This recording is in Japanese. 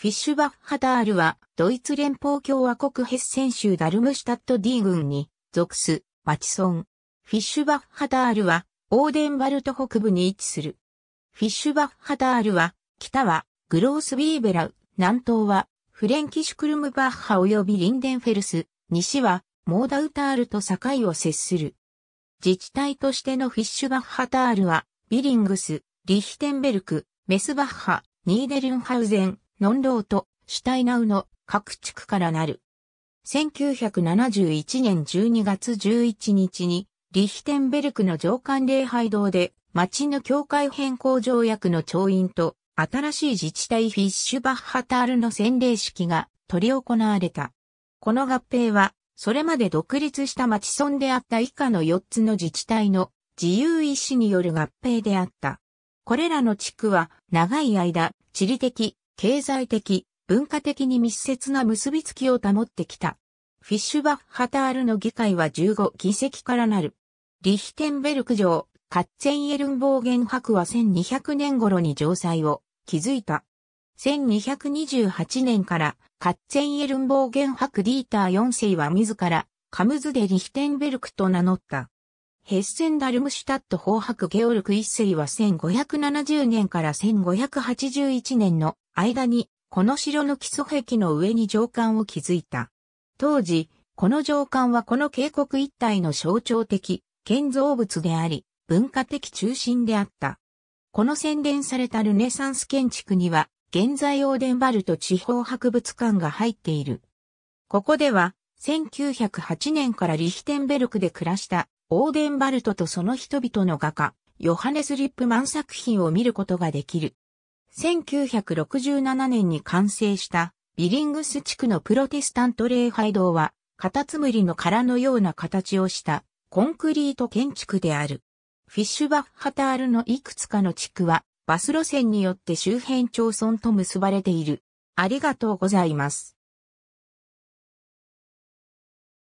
フィッシュバッハダールは、ドイツ連邦共和国ヘッセン州ダルムシュタット D 郡に属す町村。フィッシュバッハダールは、オーデンバルト北部に位置する。フィッシュバッハダールは、北はグロースビーベラウ、南東はフレンキシュクルムバッハ及びリンデンフェルス、西はモーダウタールと境を接する。自治体としてのフィッシュバッハタールは、ビリングス、リヒテンベルク、メスバッハ、ニーデルンハウゼン、ノンロート、シュタイナウの各地区からなる。1971年12月11日に、リヒテンベルクの上官礼拝堂で、町の境界変更条約の調印と、新しい自治体フィッシュバッハタールの洗礼式が取り行われた。この合併は、それまで独立した町村であった以下の4つの自治体の自由意志による合併であった。これらの地区は長い間地理的、経済的、文化的に密接な結びつきを保ってきた。フィッシュバッハタールの議会は15議席からなる。リヒテンベルク城、カッツェンエルンボーゲン博は1200年頃に城塞を築いた。1228年からカッツェンエルンボーゲン博ディーター4世は自らカムズでリヒテンベルクと名乗った。ヘッセンダルムシュタット法白ゲオルク一世は1570年から1581年の間に、この城の基礎壁の上に城管を築いた。当時、この城管はこの渓谷一帯の象徴的建造物であり、文化的中心であった。この宣伝されたルネサンス建築には、現在オーデンバルト地方博物館が入っている。ここでは、1908年からリヒテンベルクで暮らしたオーデンバルトとその人々の画家、ヨハネス・リップマン作品を見ることができる。1967年に完成したビリングス地区のプロテスタント礼拝堂は、カタツムリの殻のような形をしたコンクリート建築である。フィッシュバッハタールのいくつかの地区はバス路線によって周辺町村と結ばれている。ありがとうございます。